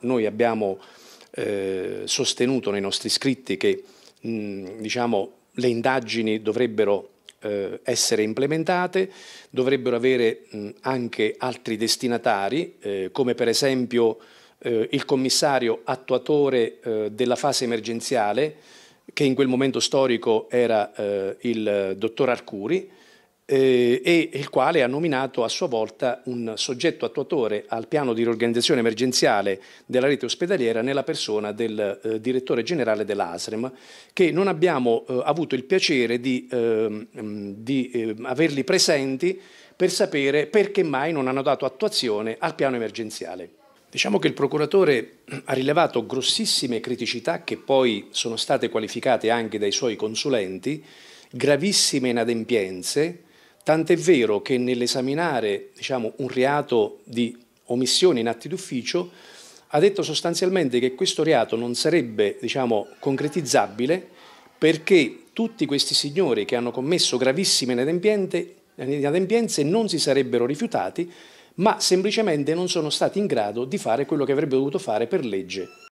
Noi abbiamo eh, sostenuto nei nostri scritti che mh, diciamo, le indagini dovrebbero eh, essere implementate, dovrebbero avere mh, anche altri destinatari, eh, come per esempio eh, il commissario attuatore eh, della fase emergenziale, che in quel momento storico era eh, il dottor Arcuri, eh, e il quale ha nominato a sua volta un soggetto attuatore al piano di riorganizzazione emergenziale della rete ospedaliera nella persona del eh, direttore generale dell'ASREM, che non abbiamo eh, avuto il piacere di, ehm, di ehm, averli presenti per sapere perché mai non hanno dato attuazione al piano emergenziale. Diciamo che il procuratore ha rilevato grossissime criticità che poi sono state qualificate anche dai suoi consulenti, gravissime inadempienze, Tant'è vero che nell'esaminare diciamo, un reato di omissione in atti d'ufficio ha detto sostanzialmente che questo reato non sarebbe diciamo, concretizzabile perché tutti questi signori che hanno commesso gravissime inadempienze non si sarebbero rifiutati, ma semplicemente non sono stati in grado di fare quello che avrebbero dovuto fare per legge.